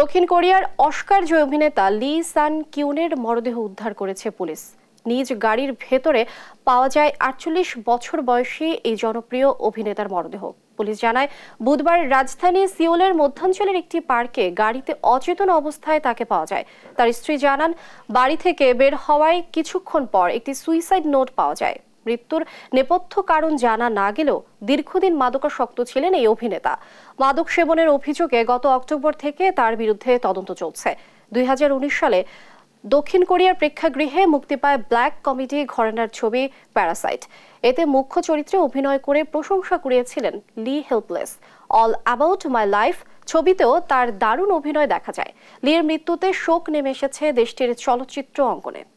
দক্ষিণ কোরিয়ার জয় অভিনেতা লি সান কিউনের মরদেহ উদ্ধার করেছে পুলিশ নিজ গাড়ির ভেতরে পাওয়া যায় আটচল্লিশ বছর বয়সী এই জনপ্রিয় অভিনেতার মরদেহ পুলিশ জানায় বুধবার রাজধানী সিওলের মধ্যাঞ্চলের একটি পার্কে গাড়িতে অচেতন অবস্থায় তাকে পাওয়া যায় তার স্ত্রী জানান বাড়ি থেকে বের হওয়ায় কিছুক্ষণ পর একটি সুইসাইড নোট পাওয়া যায় মৃত্যুর নেপথ্য কারণ জানা না গেলেও দীর্ঘদিন মাদকাসক্ত ছিলেন এই অভিনেতা মাদক সেবনের অভিযোগে গত অক্টোবর থেকে তার বিরুদ্ধে তদন্ত চলছে দুই সালে দক্ষিণ কোরিয়ার প্রেক্ষাগৃহে মুক্তি পায় ব্ল্যাক কমেডি ঘরানার ছবি প্যারাসাইট এতে মুখ্য চরিত্রে অভিনয় করে প্রশংসা কুড়িয়েছিলেন লি helpless all about my life ছবিতেও তার দারুণ অভিনয় দেখা যায় লিয়ের মৃত্যুতে শোক নেমে এসেছে দেশটির চলচ্চিত্র অঙ্গনে